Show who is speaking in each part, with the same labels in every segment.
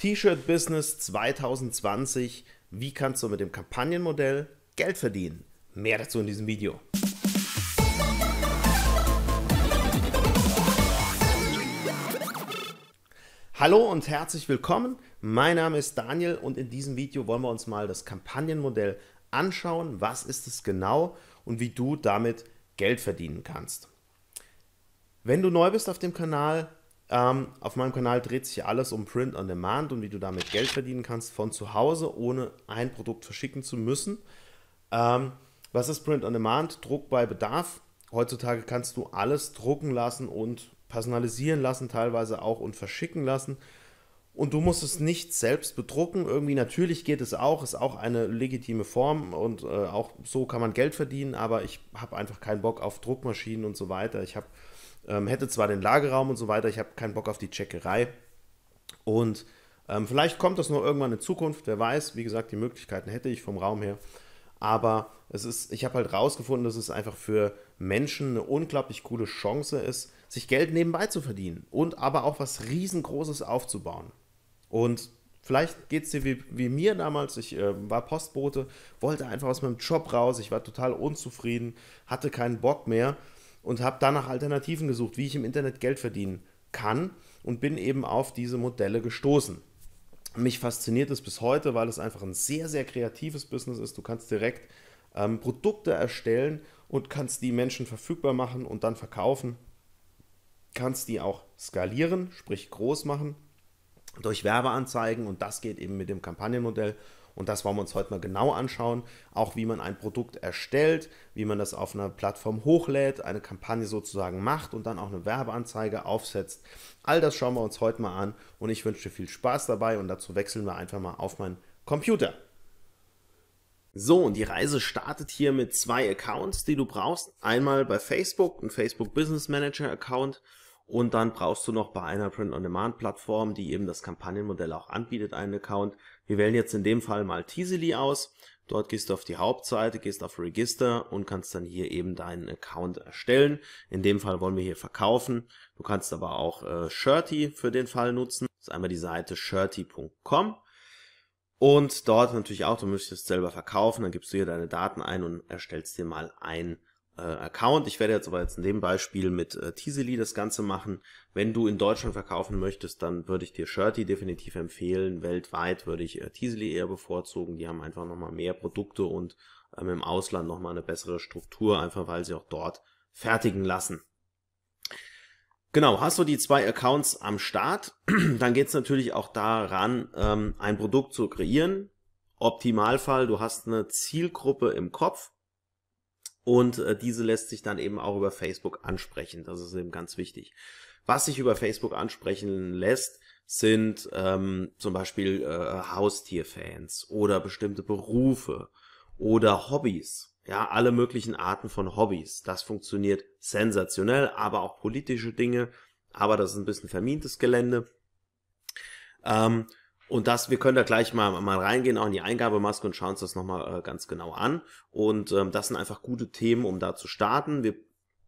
Speaker 1: T-Shirt-Business 2020. Wie kannst du mit dem Kampagnenmodell Geld verdienen? Mehr dazu in diesem Video. Hallo und herzlich willkommen. Mein Name ist Daniel und in diesem Video wollen wir uns mal das Kampagnenmodell anschauen. Was ist es genau und wie du damit Geld verdienen kannst. Wenn du neu bist auf dem Kanal, ähm, auf meinem Kanal dreht sich alles um Print on Demand und wie du damit Geld verdienen kannst von zu Hause, ohne ein Produkt verschicken zu müssen. Ähm, was ist Print on Demand? Druck bei Bedarf. Heutzutage kannst du alles drucken lassen und personalisieren lassen, teilweise auch und verschicken lassen. Und du musst es nicht selbst bedrucken. Irgendwie natürlich geht es auch, ist auch eine legitime Form und äh, auch so kann man Geld verdienen, aber ich habe einfach keinen Bock auf Druckmaschinen und so weiter. Ich habe ähm, hätte zwar den Lagerraum und so weiter, ich habe keinen Bock auf die Checkerei. Und ähm, vielleicht kommt das noch irgendwann in Zukunft, wer weiß. Wie gesagt, die Möglichkeiten hätte ich vom Raum her. Aber es ist, ich habe halt rausgefunden, dass es einfach für Menschen eine unglaublich coole Chance ist, sich Geld nebenbei zu verdienen und aber auch was riesengroßes aufzubauen. Und vielleicht geht es dir wie, wie, mir damals. Ich äh, war Postbote, wollte einfach aus meinem Job raus. Ich war total unzufrieden, hatte keinen Bock mehr und habe danach Alternativen gesucht, wie ich im Internet Geld verdienen kann und bin eben auf diese Modelle gestoßen. Mich fasziniert es bis heute, weil es einfach ein sehr, sehr kreatives Business ist. Du kannst direkt ähm, Produkte erstellen und kannst die Menschen verfügbar machen und dann verkaufen. Kannst die auch skalieren, sprich groß machen durch Werbeanzeigen und das geht eben mit dem Kampagnenmodell und das wollen wir uns heute mal genau anschauen. Auch wie man ein Produkt erstellt, wie man das auf einer Plattform hochlädt, eine Kampagne sozusagen macht und dann auch eine Werbeanzeige aufsetzt. All das schauen wir uns heute mal an und ich wünsche dir viel Spaß dabei und dazu wechseln wir einfach mal auf meinen Computer. So, und die Reise startet hier mit zwei Accounts, die du brauchst. Einmal bei Facebook, ein Facebook Business Manager Account und dann brauchst du noch bei einer Print-on-Demand-Plattform, die eben das Kampagnenmodell auch anbietet, einen Account. Wir wählen jetzt in dem Fall mal Teasily aus. Dort gehst du auf die Hauptseite, gehst auf Register und kannst dann hier eben deinen Account erstellen. In dem Fall wollen wir hier verkaufen. Du kannst aber auch äh, Shirty für den Fall nutzen. Das ist einmal die Seite shirty.com. Und dort natürlich auch, du möchtest selber verkaufen, dann gibst du hier deine Daten ein und erstellst dir mal ein äh, Account. Ich werde jetzt aber jetzt in dem Beispiel mit äh, Teasely das Ganze machen. Wenn du in Deutschland verkaufen möchtest, dann würde ich dir Shirty definitiv empfehlen. Weltweit würde ich äh, Teasely eher bevorzugen. Die haben einfach nochmal mehr Produkte und ähm, im Ausland nochmal eine bessere Struktur, einfach weil sie auch dort fertigen lassen. Genau, hast du die zwei Accounts am Start, dann geht es natürlich auch daran, ähm, ein Produkt zu kreieren. Optimalfall, du hast eine Zielgruppe im Kopf und äh, diese lässt sich dann eben auch über Facebook ansprechen. Das ist eben ganz wichtig. Was sich über Facebook ansprechen lässt, sind ähm, zum Beispiel äh, Haustierfans oder bestimmte Berufe oder Hobbys. Ja, alle möglichen Arten von Hobbys. Das funktioniert sensationell, aber auch politische Dinge. Aber das ist ein bisschen vermintes Gelände. Ähm, und das, wir können da gleich mal, mal reingehen, auch in die Eingabemaske und schauen uns das nochmal äh, ganz genau an. Und ähm, das sind einfach gute Themen, um da zu starten. Wir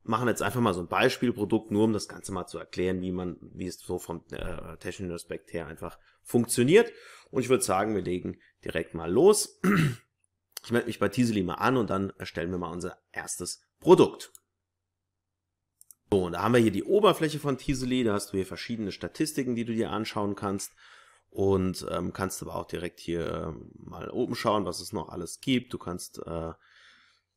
Speaker 1: machen jetzt einfach mal so ein Beispielprodukt, nur um das Ganze mal zu erklären, wie man, wie es so vom äh, technischen Aspekt her einfach funktioniert. Und ich würde sagen, wir legen direkt mal los. Ich melde mich bei Teasely mal an und dann erstellen wir mal unser erstes Produkt. So, und da haben wir hier die Oberfläche von Teasely. Da hast du hier verschiedene Statistiken, die du dir anschauen kannst und ähm, kannst aber auch direkt hier äh, mal oben schauen, was es noch alles gibt. Du kannst äh,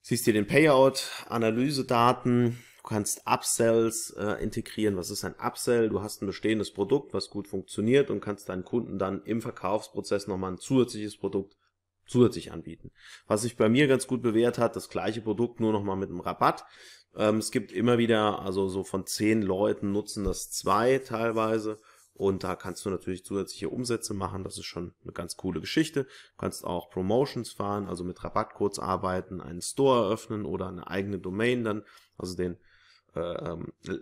Speaker 1: siehst hier den Payout, Analysedaten, du kannst Upsells äh, integrieren. Was ist ein Upsell? Du hast ein bestehendes Produkt, was gut funktioniert und kannst deinen Kunden dann im Verkaufsprozess nochmal ein zusätzliches Produkt zusätzlich anbieten. Was sich bei mir ganz gut bewährt hat, das gleiche Produkt nur nochmal mit einem Rabatt. Ähm, es gibt immer wieder, also so von zehn Leuten nutzen das zwei teilweise. Und da kannst du natürlich zusätzliche Umsätze machen. Das ist schon eine ganz coole Geschichte. Du kannst auch Promotions fahren, also mit Rabattcodes arbeiten, einen Store eröffnen oder eine eigene Domain dann, also den äh, ähm, äh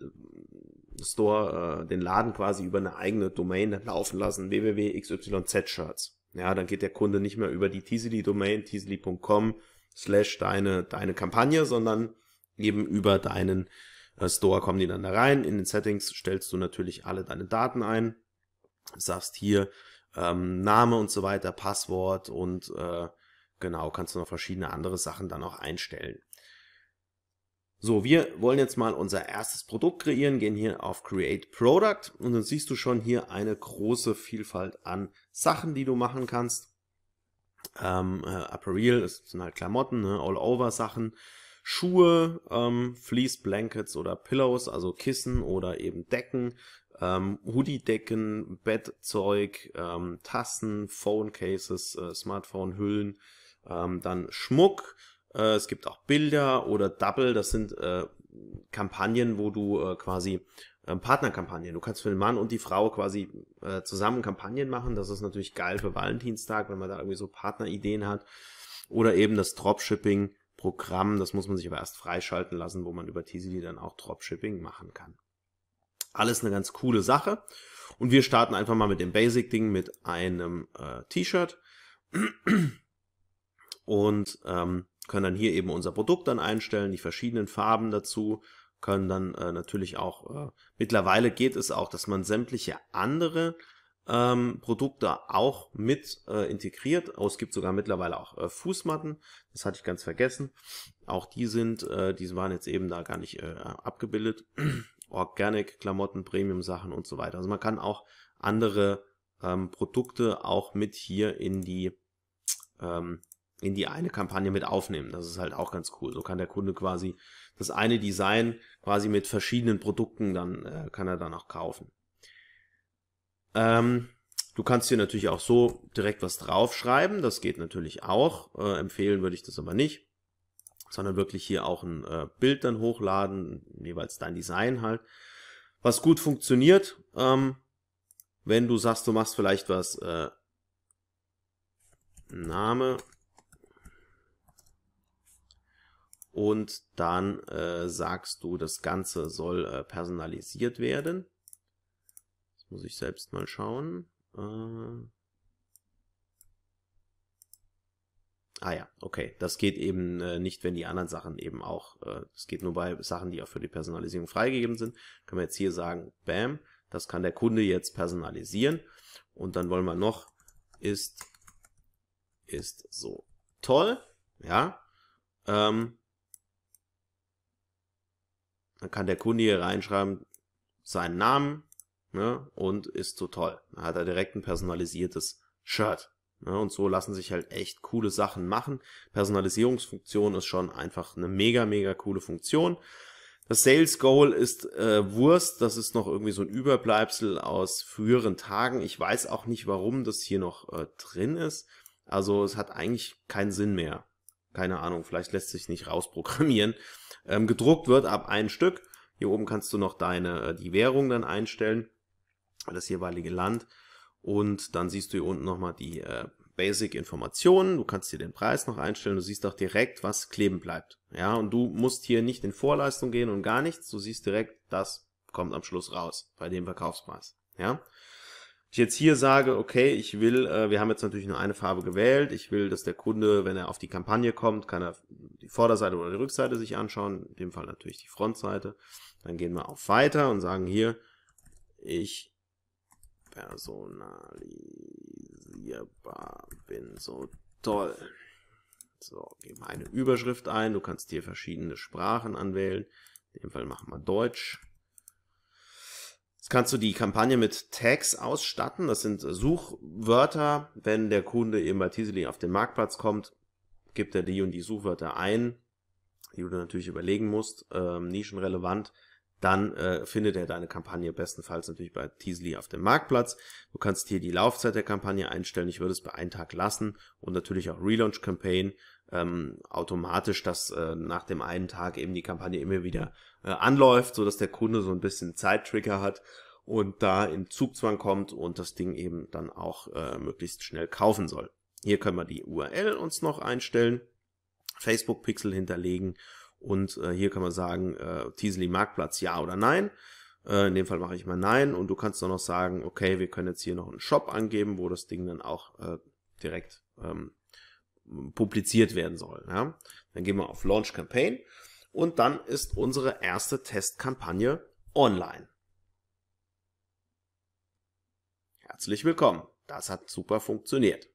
Speaker 1: Store, äh, den Laden quasi über eine eigene Domain laufen lassen, www.xyz-shirts. Ja, dann geht der Kunde nicht mehr über die Teasily-Domain, teasily.com slash deine, deine Kampagne, sondern eben über deinen äh, Store kommen die dann da rein. In den Settings stellst du natürlich alle deine Daten ein. Sagst hier ähm, Name und so weiter, Passwort und äh, genau, kannst du noch verschiedene andere Sachen dann auch einstellen. So, wir wollen jetzt mal unser erstes Produkt kreieren, gehen hier auf Create Product und dann siehst du schon hier eine große Vielfalt an Sachen, die du machen kannst. Ähm, äh, Apparel, das sind halt Klamotten, ne? All-Over-Sachen. Schuhe, ähm, Fleece Blankets oder Pillows, also Kissen oder eben Decken, ähm, Hoodie-Decken, Bettzeug, ähm, Tassen, Phone Cases, äh, Smartphone-Hüllen, ähm, dann Schmuck, äh, es gibt auch Bilder oder Double, das sind äh, Kampagnen, wo du äh, quasi äh, Partnerkampagnen. Du kannst für den Mann und die Frau quasi äh, zusammen Kampagnen machen. Das ist natürlich geil für Valentinstag, wenn man da irgendwie so Partnerideen hat. Oder eben das Dropshipping, Programm. Das muss man sich aber erst freischalten lassen, wo man über TCD dann auch Dropshipping machen kann. Alles eine ganz coole Sache. Und wir starten einfach mal mit dem Basic-Ding mit einem äh, T-Shirt. Und ähm, können dann hier eben unser Produkt dann einstellen, die verschiedenen Farben dazu, können dann äh, natürlich auch, äh, mittlerweile geht es auch, dass man sämtliche andere ähm, Produkte auch mit äh, integriert. Oh, es gibt sogar mittlerweile auch äh, Fußmatten. Das hatte ich ganz vergessen. Auch die sind, äh, die waren jetzt eben da gar nicht äh, abgebildet. Organic Klamotten, Premium Sachen und so weiter. Also man kann auch andere ähm, Produkte auch mit hier in die ähm, in die eine Kampagne mit aufnehmen. Das ist halt auch ganz cool. So kann der Kunde quasi das eine Design quasi mit verschiedenen Produkten dann äh, kann er dann auch kaufen. Ähm, du kannst hier natürlich auch so direkt was draufschreiben, das geht natürlich auch. Äh, empfehlen würde ich das aber nicht, sondern wirklich hier auch ein äh, Bild dann hochladen, jeweils dein Design halt. Was gut funktioniert, ähm, wenn du sagst, du machst vielleicht was äh, Name und dann äh, sagst du, das Ganze soll äh, personalisiert werden. Muss ich selbst mal schauen. Äh Ah ja, okay. Das geht eben äh, nicht, wenn die anderen Sachen eben auch. Es äh, geht nur bei Sachen, die auch für die Personalisierung freigegeben sind. Können wir jetzt hier sagen, bam, das kann der Kunde jetzt personalisieren. Und dann wollen wir noch ist ist so toll, ja. Ähm, dann kann der Kunde hier reinschreiben seinen Namen, ne, und ist so toll. Da hat er direkt ein personalisiertes Shirt. Ne, und so lassen sich halt echt coole Sachen machen. Personalisierungsfunktion ist schon einfach eine mega, mega coole Funktion. Das Sales Goal ist äh, Wurst, das ist noch irgendwie so ein Überbleibsel aus früheren Tagen. Ich weiß auch nicht, warum das hier noch äh, drin ist. Also es hat eigentlich keinen Sinn mehr. Keine Ahnung, vielleicht lässt sich nicht rausprogrammieren. Ähm, gedruckt wird ab ein Stück. Hier oben kannst du noch deine äh, die Währung dann einstellen das jeweilige Land. Und dann siehst du hier unten nochmal die äh, Basic-Informationen. Du kannst hier den Preis noch einstellen. Du siehst auch direkt, was kleben bleibt. Ja, und du musst hier nicht in Vorleistung gehen und gar nichts. Du siehst direkt, das kommt am Schluss raus bei dem Verkaufspreis. Ja. Ich jetzt hier sage, okay, ich will, äh, wir haben jetzt natürlich nur eine Farbe gewählt. Ich will, dass der Kunde, wenn er auf die Kampagne kommt, kann er die Vorderseite oder die Rückseite sich anschauen. In dem Fall natürlich die Frontseite. Dann gehen wir auf Weiter und sagen hier, ich personalisierbar bin. So toll. So, gebe eine Überschrift ein. Du kannst hier verschiedene Sprachen anwählen. In dem Fall machen wir Deutsch. Jetzt kannst du die Kampagne mit Tags ausstatten. Das sind Suchwörter. Wenn der Kunde eben bei Tiseli auf den Marktplatz kommt, gibt er die und die Suchwörter ein, die du natürlich überlegen musst, ähm, nischenrelevant dann äh, findet er deine Kampagne bestenfalls natürlich bei Teasley auf dem Marktplatz. Du kannst hier die Laufzeit der Kampagne einstellen. Ich würde es bei einem Tag lassen und natürlich auch Relaunch Campaign ähm, automatisch, dass äh, nach dem einen Tag eben die Kampagne immer wieder äh, anläuft, so dass der Kunde so ein bisschen Zeittrigger hat und da in Zugzwang kommt und das Ding eben dann auch äh, möglichst schnell kaufen soll. Hier können wir die URL uns noch einstellen, Facebook Pixel hinterlegen und äh, hier kann man sagen, äh, Teasley Marktplatz ja oder nein. Äh, in dem Fall mache ich mal nein. Und du kannst dann noch sagen, okay, wir können jetzt hier noch einen Shop angeben, wo das Ding dann auch äh, direkt ähm, publiziert werden soll. Ja? Dann gehen wir auf Launch Campaign und dann ist unsere erste Testkampagne online. Herzlich willkommen. Das hat super funktioniert.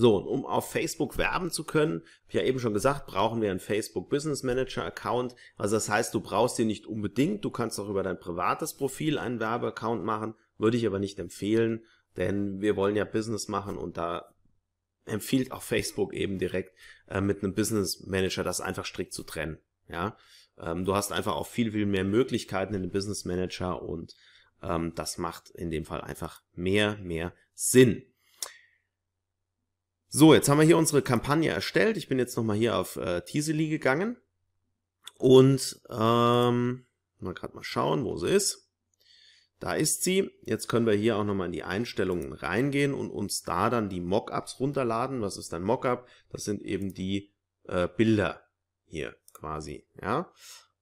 Speaker 1: So, und um auf Facebook werben zu können, habe ich ja eben schon gesagt, brauchen wir einen Facebook Business Manager Account. Also das heißt, du brauchst den nicht unbedingt, du kannst auch über dein privates Profil einen Werbeaccount machen, würde ich aber nicht empfehlen, denn wir wollen ja Business machen und da empfiehlt auch Facebook eben direkt äh, mit einem Business Manager das einfach strikt zu trennen. Ja, ähm, du hast einfach auch viel, viel mehr Möglichkeiten in dem Business Manager und ähm, das macht in dem Fall einfach mehr, mehr Sinn. So, jetzt haben wir hier unsere Kampagne erstellt. Ich bin jetzt nochmal hier auf äh, Teasely gegangen. Und ähm, mal gerade mal schauen, wo sie ist. Da ist sie. Jetzt können wir hier auch nochmal in die Einstellungen reingehen und uns da dann die Mockups runterladen. Was ist ein Mockup? Das sind eben die äh, Bilder hier quasi. Ja,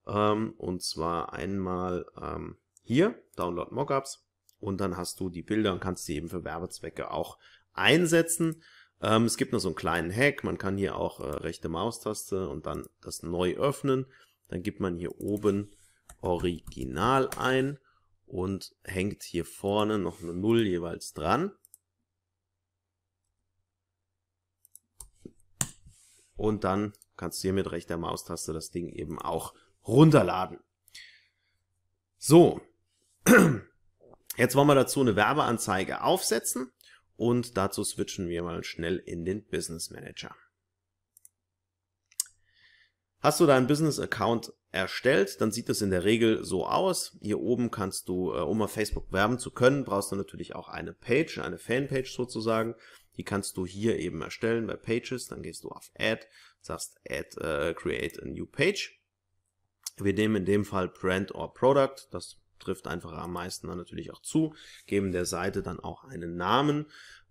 Speaker 1: ähm, Und zwar einmal ähm, hier, Download Mockups. Und dann hast du die Bilder und kannst sie eben für Werbezwecke auch einsetzen. Ähm, es gibt noch so einen kleinen Hack. Man kann hier auch äh, rechte Maustaste und dann das neu öffnen. Dann gibt man hier oben Original ein und hängt hier vorne noch eine Null jeweils dran. Und dann kannst du hier mit rechter Maustaste das Ding eben auch runterladen. So, jetzt wollen wir dazu eine Werbeanzeige aufsetzen. Und dazu switchen wir mal schnell in den Business Manager. Hast du deinen Business Account erstellt, dann sieht es in der Regel so aus. Hier oben kannst du, äh, um auf Facebook werben zu können, brauchst du natürlich auch eine Page, eine Fanpage sozusagen. Die kannst du hier eben erstellen bei Pages. Dann gehst du auf Add, sagst Add, äh, Create a New Page. Wir nehmen in dem Fall Brand or Product. Das trifft einfach am meisten dann natürlich auch zu, geben der Seite dann auch einen Namen.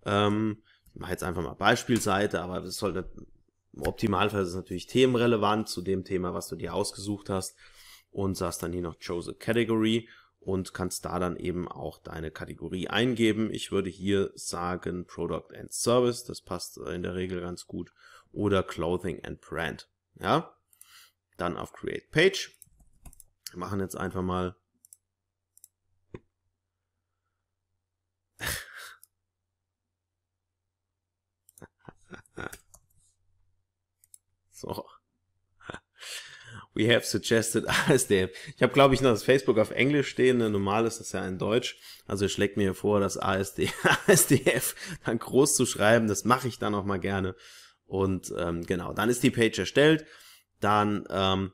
Speaker 1: Ähm, ich mache jetzt einfach mal Beispielseite, aber das sollte im Optimalfall ist es natürlich themenrelevant zu dem Thema, was du dir ausgesucht hast und sagst dann hier noch Chose a Category und kannst da dann eben auch deine Kategorie eingeben. Ich würde hier sagen Product and Service, das passt in der Regel ganz gut, oder Clothing and Brand. Ja, dann auf Create Page. Wir machen jetzt einfach mal So. We have suggested ASDM. Ich habe, glaube ich, noch das Facebook auf Englisch stehen. Ne? Normal ist das ja in Deutsch. Also schlägt mir vor, das ASD, ASDF dann groß zu schreiben. Das mache ich dann auch mal gerne. Und ähm, genau, dann ist die Page erstellt. Dann ähm,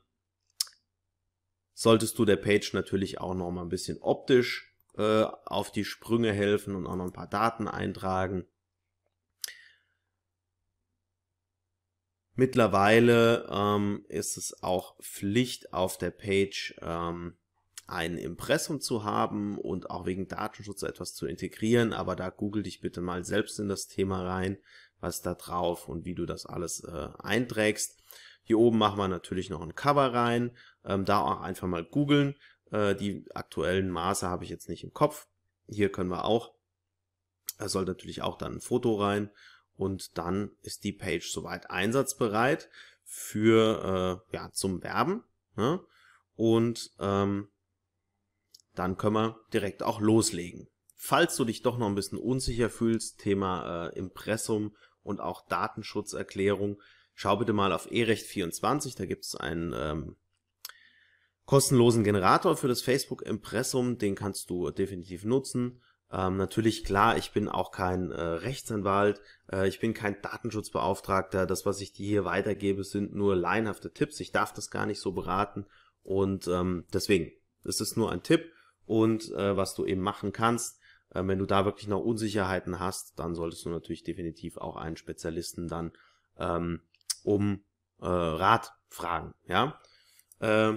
Speaker 1: solltest du der Page natürlich auch noch mal ein bisschen optisch äh, auf die Sprünge helfen und auch noch ein paar Daten eintragen. Mittlerweile ähm, ist es auch Pflicht auf der Page ähm, ein Impressum zu haben und auch wegen Datenschutz etwas zu integrieren, aber da google dich bitte mal selbst in das Thema rein, was da drauf und wie du das alles äh, einträgst. Hier oben machen wir natürlich noch ein Cover rein, ähm, da auch einfach mal googeln. Äh, die aktuellen Maße habe ich jetzt nicht im Kopf. Hier können wir auch, da soll natürlich auch dann ein Foto rein und dann ist die Page soweit einsatzbereit für äh, ja zum Werben ne? und ähm, dann können wir direkt auch loslegen. Falls du dich doch noch ein bisschen unsicher fühlst, Thema äh, Impressum und auch Datenschutzerklärung, schau bitte mal auf erecht24, da gibt es einen ähm, kostenlosen Generator für das Facebook Impressum, den kannst du definitiv nutzen ähm, natürlich, klar, ich bin auch kein äh, Rechtsanwalt, äh, ich bin kein Datenschutzbeauftragter. Das, was ich dir hier weitergebe, sind nur laienhafte Tipps. Ich darf das gar nicht so beraten. Und ähm, deswegen, es ist nur ein Tipp und äh, was du eben machen kannst. Äh, wenn du da wirklich noch Unsicherheiten hast, dann solltest du natürlich definitiv auch einen Spezialisten dann ähm, um äh, Rat fragen. Ja. Äh,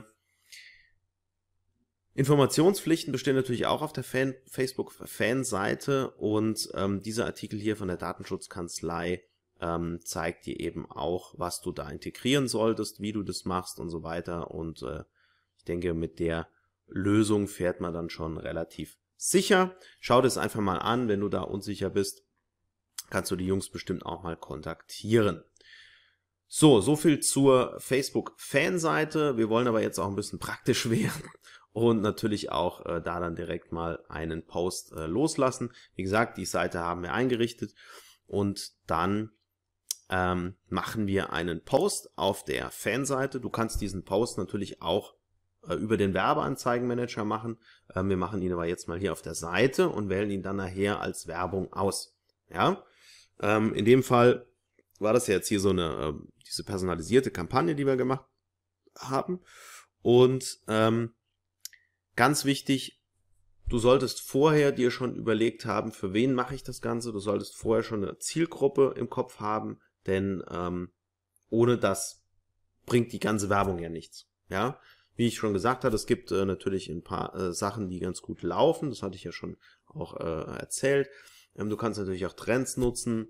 Speaker 1: Informationspflichten bestehen natürlich auch auf der Fan Facebook-Fanseite und ähm, dieser Artikel hier von der Datenschutzkanzlei ähm, zeigt dir eben auch, was du da integrieren solltest, wie du das machst und so weiter. Und äh, ich denke, mit der Lösung fährt man dann schon relativ sicher. Schau dir einfach mal an, wenn du da unsicher bist, kannst du die Jungs bestimmt auch mal kontaktieren. So, so viel zur Facebook-Fanseite. Wir wollen aber jetzt auch ein bisschen praktisch werden und natürlich auch äh, da dann direkt mal einen Post äh, loslassen. Wie gesagt, die Seite haben wir eingerichtet und dann ähm, machen wir einen Post auf der Fanseite. Du kannst diesen Post natürlich auch äh, über den Werbeanzeigenmanager machen. Ähm, wir machen ihn aber jetzt mal hier auf der Seite und wählen ihn dann nachher als Werbung aus. Ja, ähm, in dem Fall war das jetzt hier so eine ähm, diese personalisierte Kampagne, die wir gemacht haben und ähm, Ganz wichtig, du solltest vorher dir schon überlegt haben, für wen mache ich das Ganze. Du solltest vorher schon eine Zielgruppe im Kopf haben, denn ähm, ohne das bringt die ganze Werbung ja nichts. Ja, wie ich schon gesagt hatte, es gibt äh, natürlich ein paar äh, Sachen, die ganz gut laufen. Das hatte ich ja schon auch äh, erzählt. Ähm, du kannst natürlich auch Trends nutzen,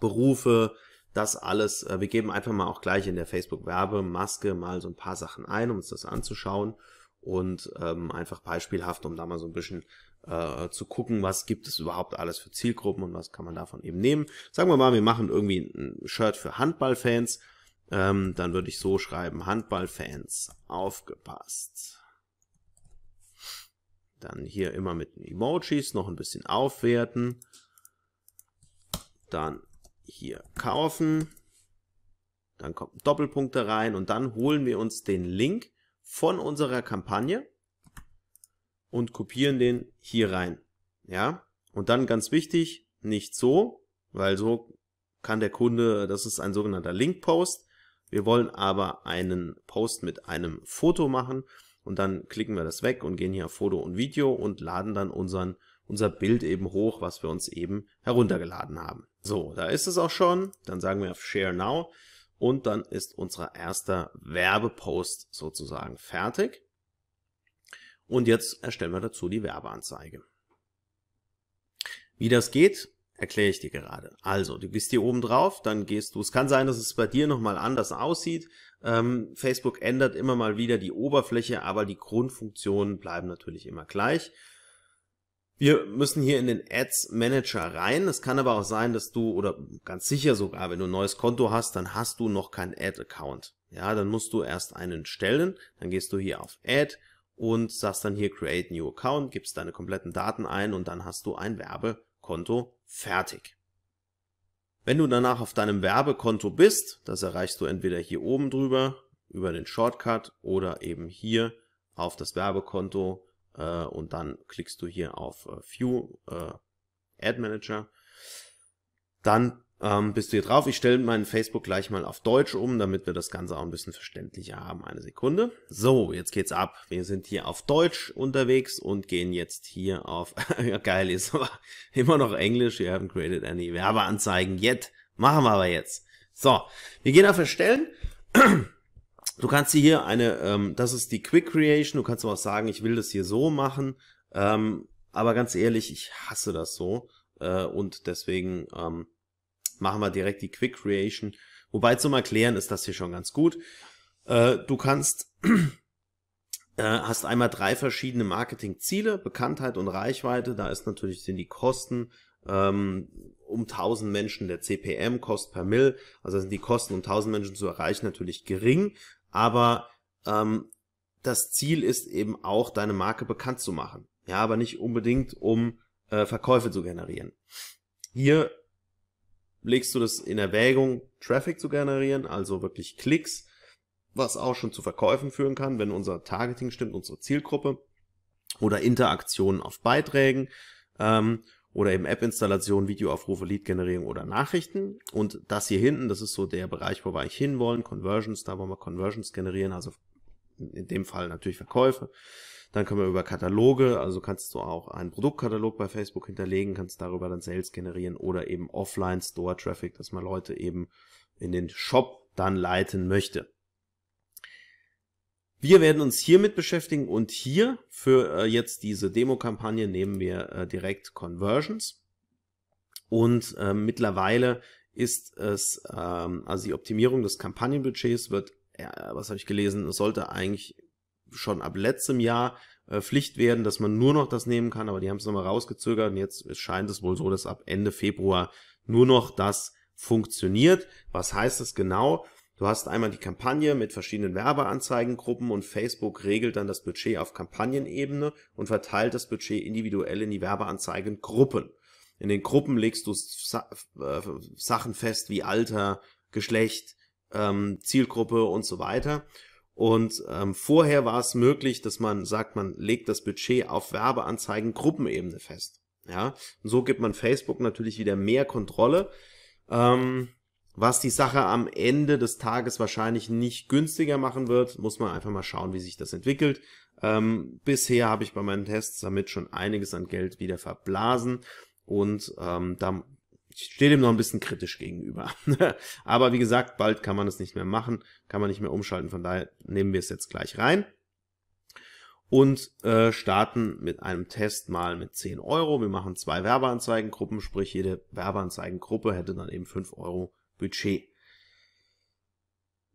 Speaker 1: Berufe, das alles. Äh, wir geben einfach mal auch gleich in der Facebook-Werbemaske mal so ein paar Sachen ein, um uns das anzuschauen und ähm, einfach beispielhaft, um da mal so ein bisschen äh, zu gucken, was gibt es überhaupt alles für Zielgruppen und was kann man davon eben nehmen. Sagen wir mal, wir machen irgendwie ein Shirt für Handballfans, ähm, dann würde ich so schreiben, Handballfans, aufgepasst. Dann hier immer mit Emojis noch ein bisschen aufwerten. Dann hier kaufen. Dann kommt ein Doppelpunkt da rein und dann holen wir uns den Link von unserer Kampagne und kopieren den hier rein. Ja, und dann ganz wichtig, nicht so, weil so kann der Kunde, das ist ein sogenannter Link-Post. Wir wollen aber einen Post mit einem Foto machen und dann klicken wir das weg und gehen hier auf Foto und Video und laden dann unseren, unser Bild eben hoch, was wir uns eben heruntergeladen haben. So, da ist es auch schon. Dann sagen wir auf Share Now und dann ist unser erster Werbepost sozusagen fertig. Und jetzt erstellen wir dazu die Werbeanzeige. Wie das geht, erkläre ich dir gerade. Also, du bist hier oben drauf, dann gehst du. Es kann sein, dass es bei dir nochmal anders aussieht. Ähm, Facebook ändert immer mal wieder die Oberfläche, aber die Grundfunktionen bleiben natürlich immer gleich. Wir müssen hier in den Ads Manager rein. Es kann aber auch sein, dass du oder ganz sicher sogar, wenn du ein neues Konto hast, dann hast du noch kein Ad Account. Ja, dann musst du erst einen stellen. Dann gehst du hier auf Ad und sagst dann hier Create New Account, gibst deine kompletten Daten ein und dann hast du ein Werbekonto fertig. Wenn du danach auf deinem Werbekonto bist, das erreichst du entweder hier oben drüber über den Shortcut oder eben hier auf das Werbekonto äh, und dann klickst du hier auf äh, View äh, Ad Manager. Dann ähm, bist du hier drauf. Ich stelle meinen Facebook gleich mal auf Deutsch um, damit wir das Ganze auch ein bisschen verständlicher haben. Eine Sekunde. So, jetzt geht's ab. Wir sind hier auf Deutsch unterwegs und gehen jetzt hier auf, ja geil, ist aber immer noch Englisch. Wir haben created any Werbeanzeigen yet. Machen wir aber jetzt. So, wir gehen auf Erstellen. Du kannst hier eine, ähm, das ist die Quick Creation, du kannst aber auch sagen, ich will das hier so machen, ähm, aber ganz ehrlich, ich hasse das so äh, und deswegen ähm, machen wir direkt die Quick Creation. Wobei zum Erklären ist das hier schon ganz gut. Äh, du kannst, äh, hast einmal drei verschiedene Marketingziele, Bekanntheit und Reichweite, da ist natürlich sind die Kosten, ähm, um 1000 Menschen der CPM, Cost per Mill, also sind die Kosten, um 1000 Menschen zu erreichen, natürlich gering. Aber ähm, das Ziel ist eben auch, deine Marke bekannt zu machen. Ja, aber nicht unbedingt, um äh, Verkäufe zu generieren. Hier legst du das in Erwägung, Traffic zu generieren, also wirklich Klicks, was auch schon zu Verkäufen führen kann, wenn unser Targeting stimmt, unsere Zielgruppe oder Interaktionen auf Beiträgen. Ähm, oder eben App-Installation, Videoaufrufe, Lead-Generierung oder Nachrichten. Und das hier hinten, das ist so der Bereich, wo wir eigentlich hinwollen, Conversions, da wollen wir Conversions generieren, also in dem Fall natürlich Verkäufe. Dann können wir über Kataloge, also kannst du auch einen Produktkatalog bei Facebook hinterlegen, kannst darüber dann Sales generieren oder eben Offline-Store-Traffic, dass man Leute eben in den Shop dann leiten möchte. Wir werden uns hiermit beschäftigen und hier für äh, jetzt diese Demo-Kampagne nehmen wir äh, direkt Conversions. Und äh, mittlerweile ist es, ähm, also die Optimierung des Kampagnenbudgets wird, was habe ich gelesen, es sollte eigentlich schon ab letztem Jahr äh, Pflicht werden, dass man nur noch das nehmen kann, aber die haben es nochmal rausgezögert und jetzt scheint es wohl so, dass ab Ende Februar nur noch das funktioniert. Was heißt das genau? Du hast einmal die Kampagne mit verschiedenen Werbeanzeigengruppen und Facebook regelt dann das Budget auf Kampagnenebene und verteilt das Budget individuell in die Werbeanzeigengruppen. In den Gruppen legst du äh, Sachen fest wie Alter, Geschlecht, ähm, Zielgruppe und so weiter. Und ähm, vorher war es möglich, dass man sagt, man legt das Budget auf Werbeanzeigen Gruppenebene fest. Ja, und so gibt man Facebook natürlich wieder mehr Kontrolle. Ähm, was die Sache am Ende des Tages wahrscheinlich nicht günstiger machen wird. Muss man einfach mal schauen, wie sich das entwickelt. Ähm, bisher habe ich bei meinen Tests damit schon einiges an Geld wieder verblasen und ähm, da steht dem noch ein bisschen kritisch gegenüber. Aber wie gesagt, bald kann man es nicht mehr machen, kann man nicht mehr umschalten, von daher nehmen wir es jetzt gleich rein und äh, starten mit einem Test mal mit 10 Euro. Wir machen zwei Werbeanzeigengruppen, sprich jede Werbeanzeigengruppe hätte dann eben 5 Euro Budget.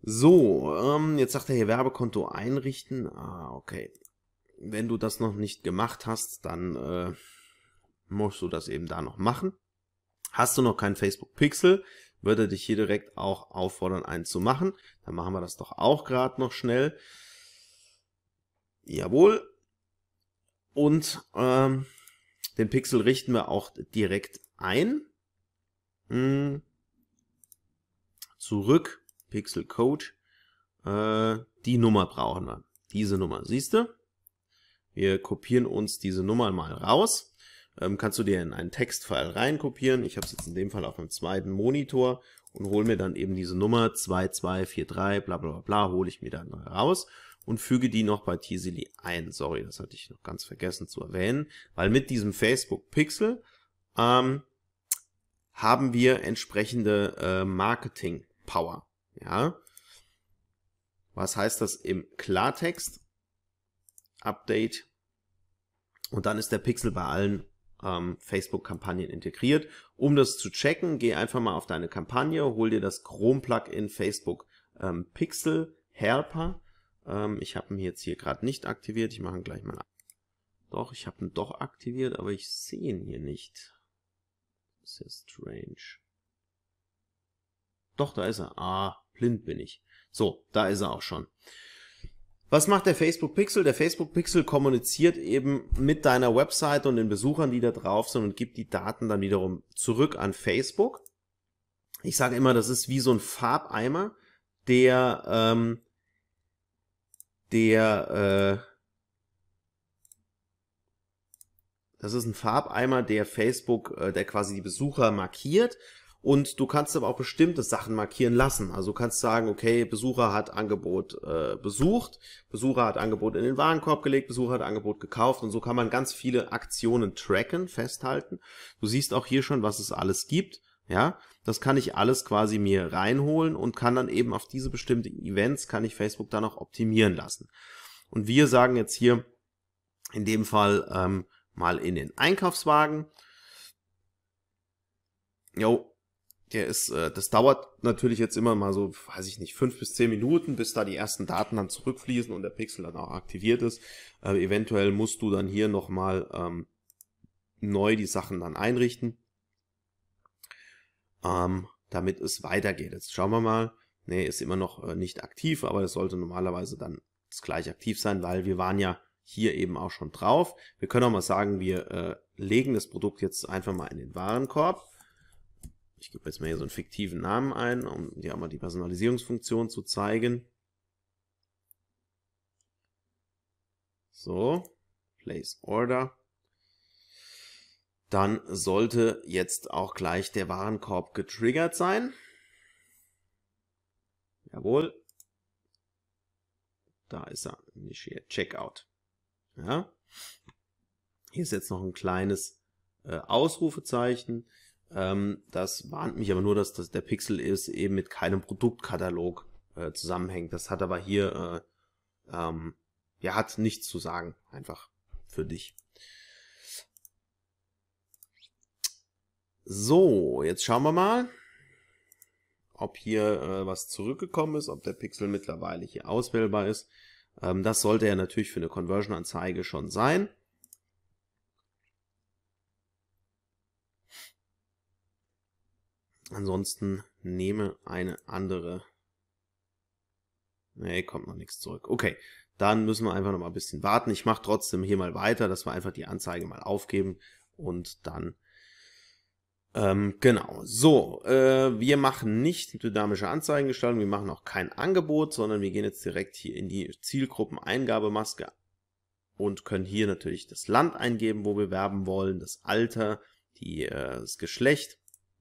Speaker 1: So, ähm, jetzt sagt er hier Werbekonto einrichten. Ah, okay. Wenn du das noch nicht gemacht hast, dann äh, musst du das eben da noch machen. Hast du noch keinen Facebook Pixel, würde dich hier direkt auch auffordern, einen zu machen. Dann machen wir das doch auch gerade noch schnell. Jawohl. Und ähm, den Pixel richten wir auch direkt ein. Hm zurück, Pixel Code, äh, die Nummer brauchen wir. Diese Nummer, siehst du? Wir kopieren uns diese Nummer mal raus. Ähm, kannst du dir in einen Textfile reinkopieren. Ich habe es jetzt in dem Fall auf meinem zweiten Monitor und hole mir dann eben diese Nummer 2243 bla bla bla, hole ich mir dann raus und füge die noch bei Teasily ein. Sorry, das hatte ich noch ganz vergessen zu erwähnen, weil mit diesem Facebook Pixel ähm, haben wir entsprechende äh, Marketing Power. Ja. Was heißt das im Klartext? Update. Und dann ist der Pixel bei allen ähm, Facebook-Kampagnen integriert. Um das zu checken, geh einfach mal auf deine Kampagne, hol dir das Chrome-Plugin Facebook ähm, Pixel Helper. Ähm, ich habe ihn jetzt hier gerade nicht aktiviert. Ich mache ihn gleich mal. Doch, ich habe ihn doch aktiviert, aber ich sehe ihn hier nicht. Das ist ja strange. Doch, da ist er. Ah, blind bin ich. So, da ist er auch schon. Was macht der Facebook Pixel? Der Facebook Pixel kommuniziert eben mit deiner Website und den Besuchern, die da drauf sind und gibt die Daten dann wiederum zurück an Facebook. Ich sage immer, das ist wie so ein Farbeimer, der, ähm, der, äh, das ist ein Farbeimer, der Facebook, äh, der quasi die Besucher markiert und du kannst aber auch bestimmte Sachen markieren lassen. Also du kannst sagen, okay, Besucher hat Angebot äh, besucht, Besucher hat Angebot in den Warenkorb gelegt, Besucher hat Angebot gekauft und so kann man ganz viele Aktionen tracken, festhalten. Du siehst auch hier schon, was es alles gibt. Ja, das kann ich alles quasi mir reinholen und kann dann eben auf diese bestimmten Events kann ich Facebook dann auch optimieren lassen. Und wir sagen jetzt hier in dem Fall ähm, mal in den Einkaufswagen. Jo, der ist, äh, das dauert natürlich jetzt immer mal so, weiß ich nicht, fünf bis zehn Minuten, bis da die ersten Daten dann zurückfließen und der Pixel dann auch aktiviert ist. Äh, eventuell musst du dann hier nochmal ähm, neu die Sachen dann einrichten, ähm, damit es weitergeht. Jetzt schauen wir mal. Nee, ist immer noch äh, nicht aktiv, aber es sollte normalerweise dann gleich aktiv sein, weil wir waren ja hier eben auch schon drauf. Wir können auch mal sagen, wir äh, legen das Produkt jetzt einfach mal in den Warenkorb ich gebe jetzt mal hier so einen fiktiven Namen ein, um dir auch mal die Personalisierungsfunktion zu zeigen. So, place order. Dann sollte jetzt auch gleich der Warenkorb getriggert sein. Jawohl. Da ist er, nicht Checkout. Ja. Hier ist jetzt noch ein kleines äh, Ausrufezeichen. Ähm, das warnt mich aber nur, dass, dass der Pixel ist eben mit keinem Produktkatalog äh, zusammenhängt. Das hat aber hier, äh, ähm, ja, hat nichts zu sagen, einfach für dich. So, jetzt schauen wir mal, ob hier äh, was zurückgekommen ist, ob der Pixel mittlerweile hier auswählbar ist. Ähm, das sollte ja natürlich für eine Conversion-Anzeige schon sein. Ansonsten nehme eine andere. Nee, kommt noch nichts zurück. Okay, dann müssen wir einfach noch mal ein bisschen warten. Ich mache trotzdem hier mal weiter, dass wir einfach die Anzeige mal aufgeben und dann ähm, genau. So, äh, wir machen nicht dynamische Anzeigengestaltung, wir machen auch kein Angebot, sondern wir gehen jetzt direkt hier in die Zielgruppeneingabemaske und können hier natürlich das Land eingeben, wo wir werben wollen, das Alter, die, äh, das Geschlecht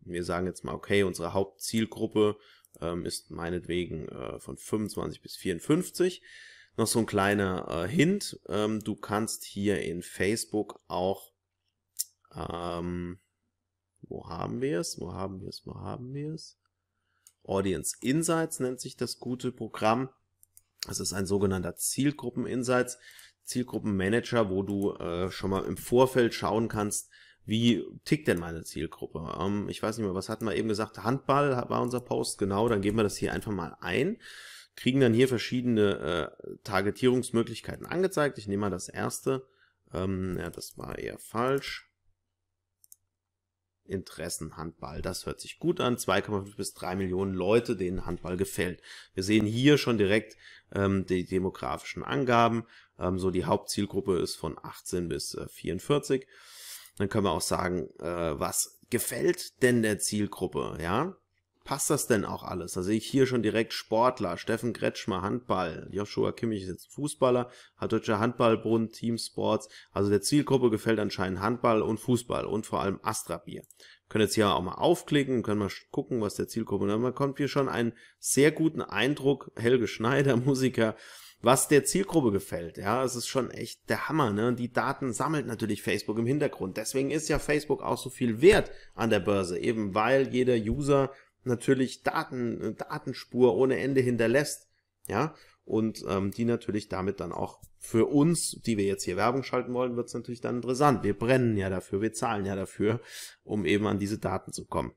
Speaker 1: wir sagen jetzt mal, okay, unsere Hauptzielgruppe ähm, ist meinetwegen äh, von 25 bis 54. Noch so ein kleiner äh, Hint, ähm, du kannst hier in Facebook auch, ähm, wo haben wir es, wo haben wir es, wo haben wir es? Audience Insights nennt sich das gute Programm. Das ist ein sogenannter Zielgruppen Insights, Zielgruppenmanager, wo du äh, schon mal im Vorfeld schauen kannst, wie tickt denn meine Zielgruppe? Ähm, ich weiß nicht mehr, was hatten wir eben gesagt? Handball war unser Post, genau, dann geben wir das hier einfach mal ein, kriegen dann hier verschiedene äh, Targetierungsmöglichkeiten angezeigt. Ich nehme mal das erste. Ähm, ja, das war eher falsch. Interessen Handball, das hört sich gut an. 2,5 bis 3 Millionen Leute, denen Handball gefällt. Wir sehen hier schon direkt ähm, die demografischen Angaben. Ähm, so die Hauptzielgruppe ist von 18 bis äh, 44 dann können wir auch sagen, äh, was gefällt denn der Zielgruppe, ja? Passt das denn auch alles? Da sehe ich hier schon direkt Sportler, Steffen Kretschmer, Handball, Joshua Kimmich ist jetzt Fußballer, hat Deutscher Handballbund, Team Sports. Also der Zielgruppe gefällt anscheinend Handball und Fußball und vor allem Astra-Bier. Können jetzt hier auch mal aufklicken, können mal gucken, was der Zielgruppe ist. Man kommt hier schon einen sehr guten Eindruck, Helge Schneider, Musiker, was der Zielgruppe gefällt. Ja, es ist schon echt der Hammer. Ne? Und Die Daten sammelt natürlich Facebook im Hintergrund. Deswegen ist ja Facebook auch so viel wert an der Börse, eben weil jeder User natürlich Daten, äh, Datenspur ohne Ende hinterlässt. Ja, und ähm, die natürlich damit dann auch für uns, die wir jetzt hier Werbung schalten wollen, wird es natürlich dann interessant. Wir brennen ja dafür, wir zahlen ja dafür, um eben an diese Daten zu kommen.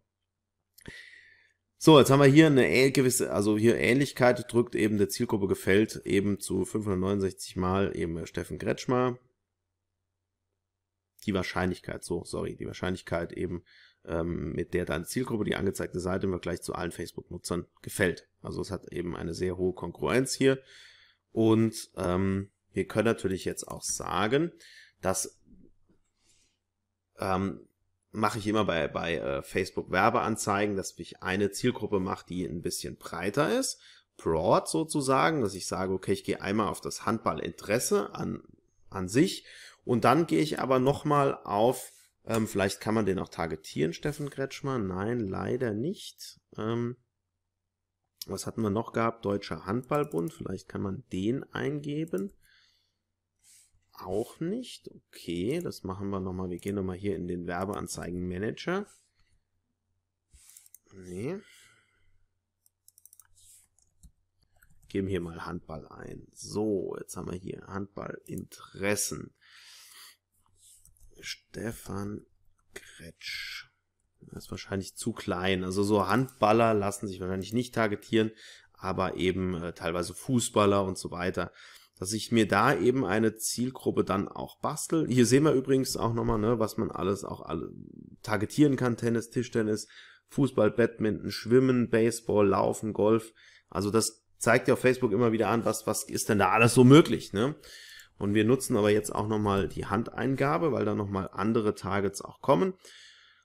Speaker 1: So, jetzt haben wir hier eine äh, gewisse, also hier Ähnlichkeit drückt eben der Zielgruppe gefällt eben zu 569 mal eben äh, Steffen Gretschmer. Die Wahrscheinlichkeit, so, sorry, die Wahrscheinlichkeit eben, ähm, mit der deine Zielgruppe die angezeigte Seite im Vergleich zu allen Facebook-Nutzern gefällt. Also es hat eben eine sehr hohe Konkurrenz hier. Und ähm, wir können natürlich jetzt auch sagen, dass ähm, mache ich immer bei, bei äh, Facebook Werbeanzeigen, dass ich eine Zielgruppe mache, die ein bisschen breiter ist, broad sozusagen, dass ich sage, okay, ich gehe einmal auf das Handballinteresse an, an sich und dann gehe ich aber nochmal auf, ähm, vielleicht kann man den auch targetieren, Steffen Kretschmer, nein, leider nicht. Ähm, was hatten wir noch gehabt? Deutscher Handballbund, vielleicht kann man den eingeben auch nicht. Okay, das machen wir nochmal. Wir gehen nochmal hier in den Werbeanzeigenmanager. Nee. Geben hier mal Handball ein. So, jetzt haben wir hier Handballinteressen. Stefan Kretsch. Das ist wahrscheinlich zu klein. Also so Handballer lassen sich wahrscheinlich nicht targetieren, aber eben äh, teilweise Fußballer und so weiter dass ich mir da eben eine Zielgruppe dann auch bastel. Hier sehen wir übrigens auch nochmal, ne, was man alles auch alle targetieren kann. Tennis, Tischtennis, Fußball, Badminton, Schwimmen, Baseball, Laufen, Golf. Also das zeigt ja auf Facebook immer wieder an, was, was ist denn da alles so möglich. Ne? Und wir nutzen aber jetzt auch nochmal die Handeingabe, weil da nochmal andere Targets auch kommen.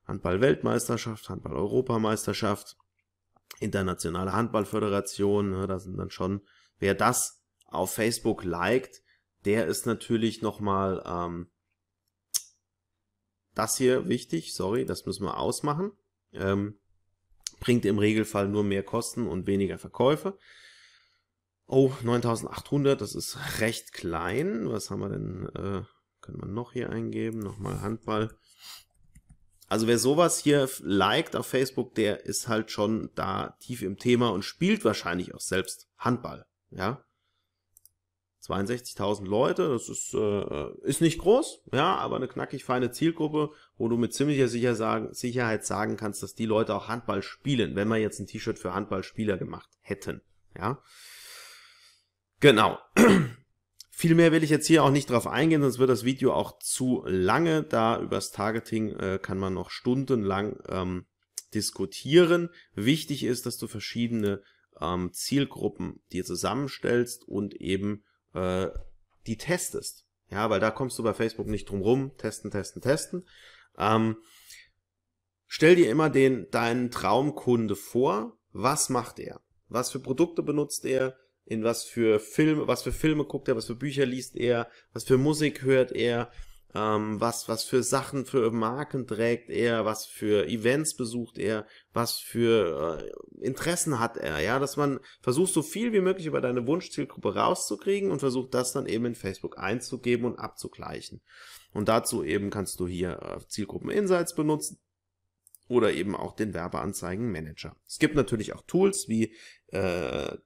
Speaker 1: Handball-Weltmeisterschaft, Handball-Europameisterschaft, Internationale Handballföderation, ne, da sind dann schon, wer das auf Facebook liked, der ist natürlich nochmal ähm, das hier wichtig. Sorry, das müssen wir ausmachen. Ähm, bringt im Regelfall nur mehr Kosten und weniger Verkäufe. Oh, 9800, das ist recht klein. Was haben wir denn? Äh, können wir noch hier eingeben? Nochmal Handball. Also wer sowas hier liked auf Facebook, der ist halt schon da tief im Thema und spielt wahrscheinlich auch selbst Handball. Ja, 62.000 Leute, das ist, äh, äh, ist nicht groß, ja, aber eine knackig feine Zielgruppe, wo du mit ziemlicher Sicher sagen, Sicherheit sagen kannst, dass die Leute auch Handball spielen, wenn wir jetzt ein T-Shirt für Handballspieler gemacht hätten, ja. Genau. Viel mehr will ich jetzt hier auch nicht drauf eingehen, sonst wird das Video auch zu lange. Da übers Targeting äh, kann man noch stundenlang ähm, diskutieren. Wichtig ist, dass du verschiedene ähm, Zielgruppen dir zusammenstellst und eben äh, die testest. Ja, weil da kommst du bei Facebook nicht drum rum. Testen, testen, testen. Ähm, stell dir immer den, deinen Traumkunde vor. Was macht er? Was für Produkte benutzt er? In was für Filme, was für Filme guckt er? Was für Bücher liest er? Was für Musik hört er? ähm, was, was für Sachen für Marken trägt er, was für Events besucht er, was für äh, Interessen hat er, ja, dass man versucht, so viel wie möglich über deine Wunschzielgruppe rauszukriegen und versucht, das dann eben in Facebook einzugeben und abzugleichen. Und dazu eben kannst du hier äh, Zielgruppen Insights benutzen, oder eben auch den Werbeanzeigenmanager. Es gibt natürlich auch Tools wie äh,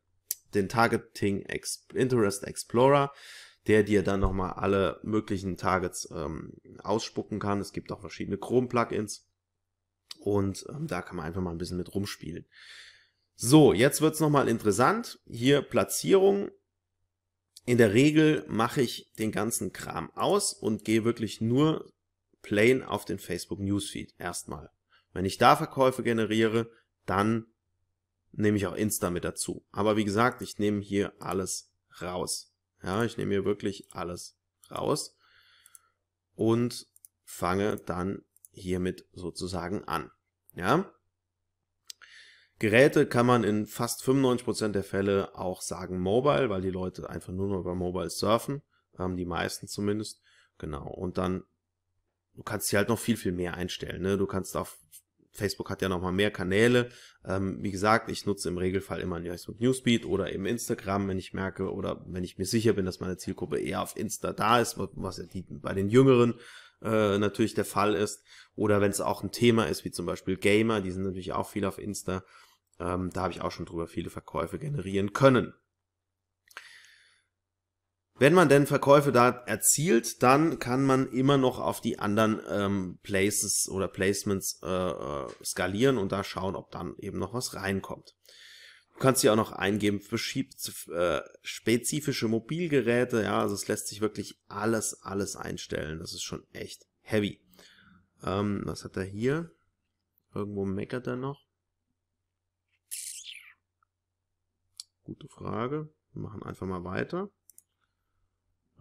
Speaker 1: den Targeting Ex Interest Explorer, der dir dann nochmal alle möglichen Targets ähm, ausspucken kann. Es gibt auch verschiedene Chrome-Plugins und ähm, da kann man einfach mal ein bisschen mit rumspielen. So, jetzt wird's es nochmal interessant. Hier Platzierung. In der Regel mache ich den ganzen Kram aus und gehe wirklich nur plain auf den Facebook Newsfeed erstmal. Wenn ich da Verkäufe generiere, dann nehme ich auch Insta mit dazu. Aber wie gesagt, ich nehme hier alles raus. Ja, ich nehme hier wirklich alles raus und fange dann hiermit sozusagen an. Ja? Geräte kann man in fast 95% der Fälle auch sagen Mobile, weil die Leute einfach nur noch über Mobile surfen, ähm, die meisten zumindest. Genau, und dann, du kannst hier halt noch viel, viel mehr einstellen. Ne? Du kannst auf Facebook hat ja nochmal mehr Kanäle. Ähm, wie gesagt, ich nutze im Regelfall immer Facebook Newsfeed oder eben Instagram, wenn ich merke oder wenn ich mir sicher bin, dass meine Zielgruppe eher auf Insta da ist, was ja die, bei den Jüngeren äh, natürlich der Fall ist. Oder wenn es auch ein Thema ist, wie zum Beispiel Gamer, die sind natürlich auch viel auf Insta. Ähm, da habe ich auch schon drüber viele Verkäufe generieren können. Wenn man denn Verkäufe da erzielt, dann kann man immer noch auf die anderen ähm, Places oder Placements äh, äh skalieren und da schauen, ob dann eben noch was reinkommt. Du kannst hier auch noch eingeben, äh, spezifische Mobilgeräte, ja, also es lässt sich wirklich alles, alles einstellen. Das ist schon echt heavy. Ähm, was hat er hier? Irgendwo meckert er noch. Gute Frage. Wir machen einfach mal weiter.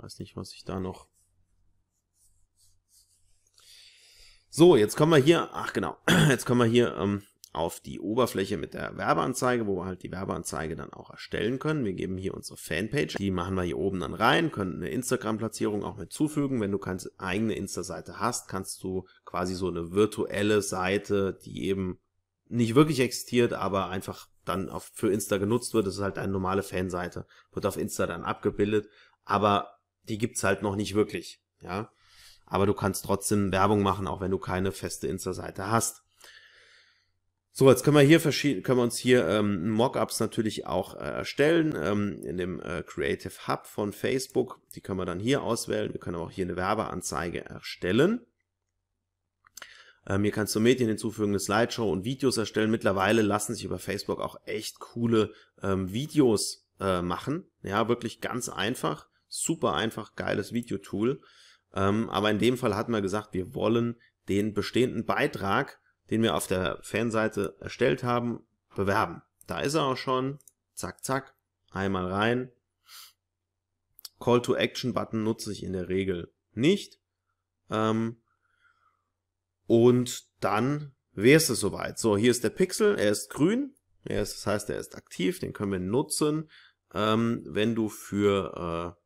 Speaker 1: Weiß nicht, was ich da noch. So, jetzt kommen wir hier, ach genau, jetzt kommen wir hier ähm, auf die Oberfläche mit der Werbeanzeige, wo wir halt die Werbeanzeige dann auch erstellen können. Wir geben hier unsere Fanpage, die machen wir hier oben dann rein, können eine Instagram-Platzierung auch hinzufügen. Wenn du keine eigene Insta-Seite hast, kannst du quasi so eine virtuelle Seite, die eben nicht wirklich existiert, aber einfach dann auf, für Insta genutzt wird. Das ist halt eine normale Fanseite, wird auf Insta dann abgebildet, aber die gibt's halt noch nicht wirklich, ja. Aber du kannst trotzdem Werbung machen, auch wenn du keine feste Insta-Seite hast. So, jetzt können wir hier verschieden, können wir uns hier ähm, Mockups natürlich auch äh, erstellen ähm, in dem äh, Creative Hub von Facebook. Die können wir dann hier auswählen. Wir können auch hier eine Werbeanzeige erstellen. Ähm, hier kannst du Medien hinzufügen, eine Slideshow und Videos erstellen. Mittlerweile lassen sich über Facebook auch echt coole ähm, Videos äh, machen. Ja, wirklich ganz einfach super einfach geiles Videotool. Ähm, aber in dem Fall hatten wir gesagt, wir wollen den bestehenden Beitrag, den wir auf der Fanseite erstellt haben, bewerben. Da ist er auch schon. Zack, zack. Einmal rein. Call to Action Button nutze ich in der Regel nicht. Ähm, und dann wäre es soweit. So, hier ist der Pixel. Er ist grün. Er ist, das heißt, er ist aktiv. Den können wir nutzen. Ähm, wenn du für äh,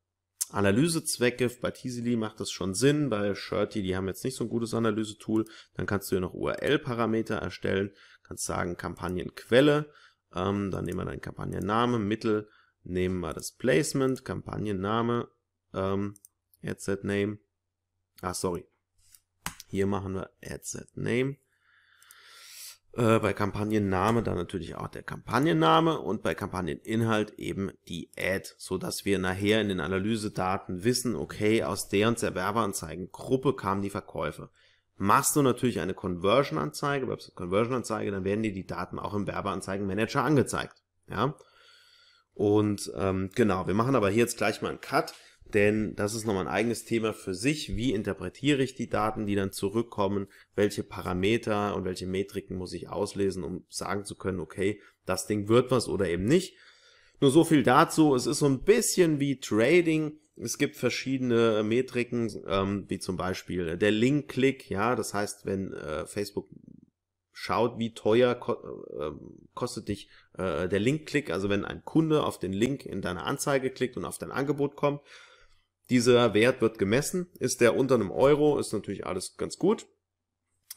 Speaker 1: Analysezwecke, bei Teasily macht das schon Sinn, bei Shirty, die haben jetzt nicht so ein gutes Analysetool, dann kannst du hier noch URL-Parameter erstellen, kannst sagen Kampagnenquelle, ähm, dann nehmen wir deinen Kampagnenname, Mittel, nehmen wir das Placement, Kampagnenname, ähm, AdSet ah sorry, hier machen wir AdSet äh, bei Kampagnenname dann natürlich auch der Kampagnenname und bei Kampagneninhalt eben die Ad, so dass wir nachher in den Analysedaten wissen, okay, aus der und der Werbeanzeigengruppe kamen die Verkäufe. Machst du natürlich eine Conversion-Anzeige, Website-Conversion-Anzeige, dann werden dir die Daten auch im Werbeanzeigenmanager angezeigt. Ja. Und ähm, genau, wir machen aber hier jetzt gleich mal einen Cut denn das ist nochmal ein eigenes Thema für sich. Wie interpretiere ich die Daten, die dann zurückkommen? Welche Parameter und welche Metriken muss ich auslesen, um sagen zu können, okay, das Ding wird was oder eben nicht? Nur so viel dazu. Es ist so ein bisschen wie Trading. Es gibt verschiedene Metriken, ähm, wie zum Beispiel der link click Ja, das heißt, wenn äh, Facebook schaut, wie teuer ähm, kostet dich äh, der link click Also wenn ein Kunde auf den Link in deiner Anzeige klickt und auf dein Angebot kommt, dieser Wert wird gemessen. Ist der unter einem Euro, ist natürlich alles ganz gut.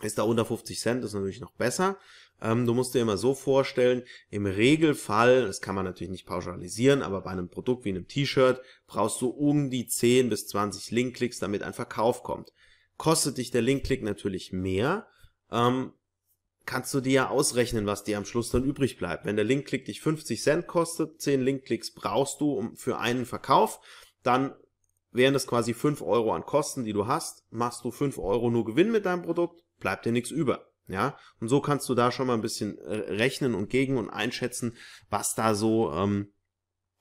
Speaker 1: Ist da unter 50 Cent, ist natürlich noch besser. Ähm, du musst dir immer so vorstellen, im Regelfall, das kann man natürlich nicht pauschalisieren, aber bei einem Produkt wie einem T-Shirt brauchst du um die 10 bis 20 Linkklicks, damit ein Verkauf kommt. Kostet dich der Linkklick natürlich mehr, ähm, kannst du dir ja ausrechnen, was dir am Schluss dann übrig bleibt. Wenn der Linkklick dich 50 Cent kostet, 10 Linkklicks brauchst du um, für einen Verkauf, dann wären das quasi 5 Euro an Kosten, die du hast, machst du 5 Euro nur Gewinn mit deinem Produkt, bleibt dir nichts über. Ja, und so kannst du da schon mal ein bisschen äh, rechnen und gegen und einschätzen, was da so, ähm,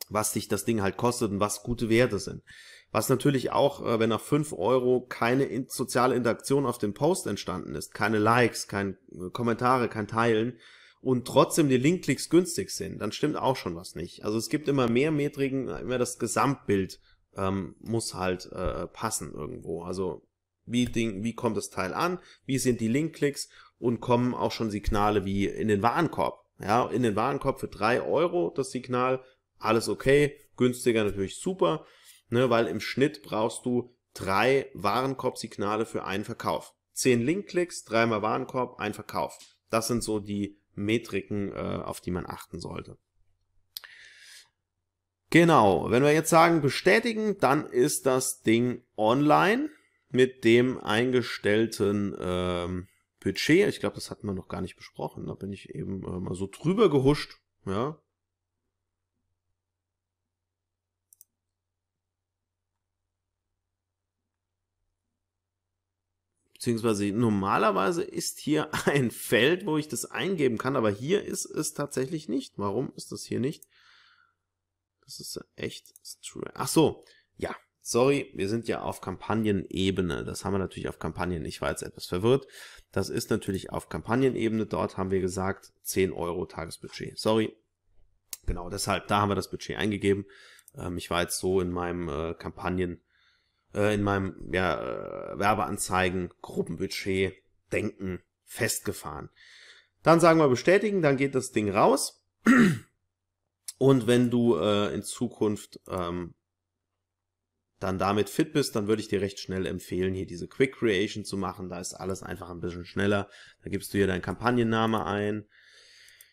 Speaker 1: was dich das Ding halt kostet und was gute Werte sind. Was natürlich auch, äh, wenn nach 5 Euro keine soziale Interaktion auf dem Post entstanden ist, keine Likes, keine äh, Kommentare, kein Teilen und trotzdem die Linkklicks günstig sind, dann stimmt auch schon was nicht. Also es gibt immer mehr Metriken, immer das Gesamtbild ähm, muss halt äh, passen irgendwo. Also wie, Ding, wie kommt das Teil an, wie sind die Linkklicks und kommen auch schon Signale wie in den Warenkorb. Ja, in den Warenkorb für drei Euro das Signal, alles okay, günstiger natürlich super, ne, weil im Schnitt brauchst du drei Warenkorb-Signale für einen Verkauf. Zehn Linkklicks, dreimal Warenkorb, ein Verkauf. Das sind so die Metriken, äh, auf die man achten sollte. Genau, wenn wir jetzt sagen bestätigen, dann ist das Ding online mit dem eingestellten ähm, Budget. Ich glaube, das hatten wir noch gar nicht besprochen. Da bin ich eben äh, mal so drüber gehuscht. Ja. Beziehungsweise normalerweise ist hier ein Feld, wo ich das eingeben kann, aber hier ist es tatsächlich nicht. Warum ist das hier nicht? Das ist echt strange. Ach so, ja. Sorry, wir sind ja auf Kampagnenebene. Das haben wir natürlich auf Kampagnen. Ich war jetzt etwas verwirrt. Das ist natürlich auf Kampagnenebene. Dort haben wir gesagt 10 Euro Tagesbudget. Sorry. Genau, deshalb, da haben wir das Budget eingegeben. Ähm, ich war jetzt so in meinem äh, Kampagnen, äh, in meinem ja, äh, Werbeanzeigen, Gruppenbudget, Denken festgefahren. Dann sagen wir bestätigen, dann geht das Ding raus. Und wenn du äh, in Zukunft ähm, dann damit fit bist, dann würde ich dir recht schnell empfehlen, hier diese Quick Creation zu machen. Da ist alles einfach ein bisschen schneller. Da gibst du hier deinen Kampagnenname ein,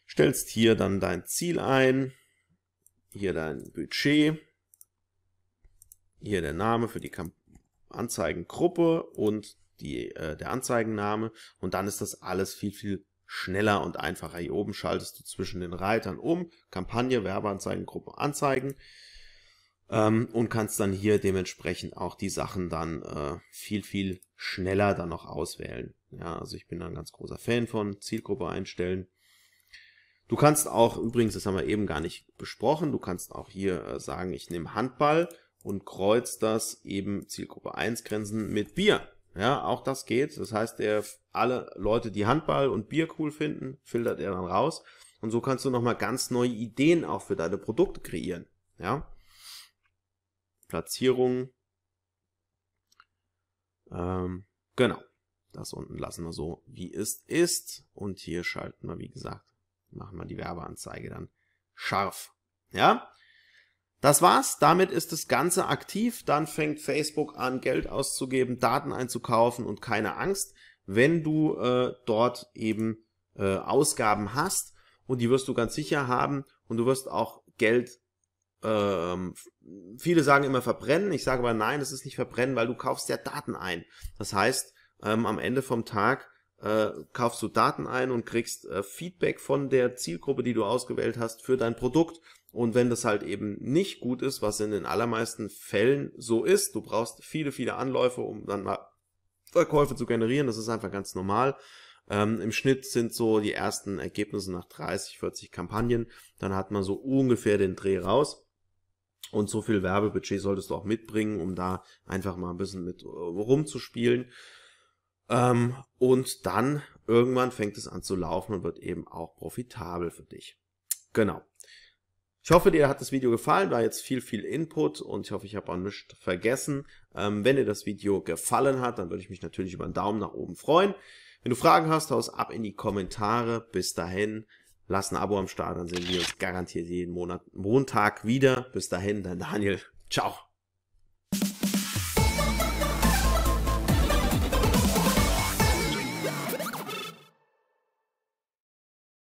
Speaker 1: stellst hier dann dein Ziel ein, hier dein Budget, hier der Name für die Anzeigengruppe und die, äh, der Anzeigenname und dann ist das alles viel, viel schneller und einfacher. Hier oben schaltest du zwischen den Reitern um, Kampagne, Werbeanzeigen, Gruppe anzeigen ähm, und kannst dann hier dementsprechend auch die Sachen dann äh, viel, viel schneller dann noch auswählen. Ja, also ich bin da ein ganz großer Fan von Zielgruppe einstellen. Du kannst auch, übrigens, das haben wir eben gar nicht besprochen, du kannst auch hier äh, sagen, ich nehme Handball und kreuz das eben Zielgruppe 1 Grenzen mit Bier. Ja, auch das geht. Das heißt, er alle Leute, die Handball und Bier cool finden, filtert er dann raus. Und so kannst du nochmal ganz neue Ideen auch für deine Produkte kreieren. Ja. Platzierung. Ähm, genau. Das unten lassen wir so, wie es ist. Und hier schalten wir, wie gesagt, machen wir die Werbeanzeige dann scharf. Ja. Das war's, damit ist das Ganze aktiv, dann fängt Facebook an, Geld auszugeben, Daten einzukaufen und keine Angst, wenn du äh, dort eben äh, Ausgaben hast und die wirst du ganz sicher haben und du wirst auch Geld, ähm, viele sagen immer verbrennen, ich sage aber nein, das ist nicht verbrennen, weil du kaufst ja Daten ein. Das heißt, ähm, am Ende vom Tag äh, kaufst du Daten ein und kriegst äh, Feedback von der Zielgruppe, die du ausgewählt hast für dein Produkt und wenn das halt eben nicht gut ist, was in den allermeisten Fällen so ist, du brauchst viele, viele Anläufe, um dann mal Verkäufe zu generieren, das ist einfach ganz normal. Ähm, Im Schnitt sind so die ersten Ergebnisse nach 30, 40 Kampagnen, dann hat man so ungefähr den Dreh raus. Und so viel Werbebudget solltest du auch mitbringen, um da einfach mal ein bisschen mit äh, rumzuspielen. Ähm, und dann irgendwann fängt es an zu laufen und wird eben auch profitabel für dich. Genau. Ich hoffe, dir hat das Video gefallen, war jetzt viel, viel Input und ich hoffe, ich habe auch nichts vergessen. Ähm, wenn dir das Video gefallen hat, dann würde ich mich natürlich über einen Daumen nach oben freuen. Wenn du Fragen hast, haus ab in die Kommentare. Bis dahin, lass ein Abo am Start, dann sehen wir uns garantiert jeden Monat Montag wieder. Bis dahin, dein Daniel. Ciao.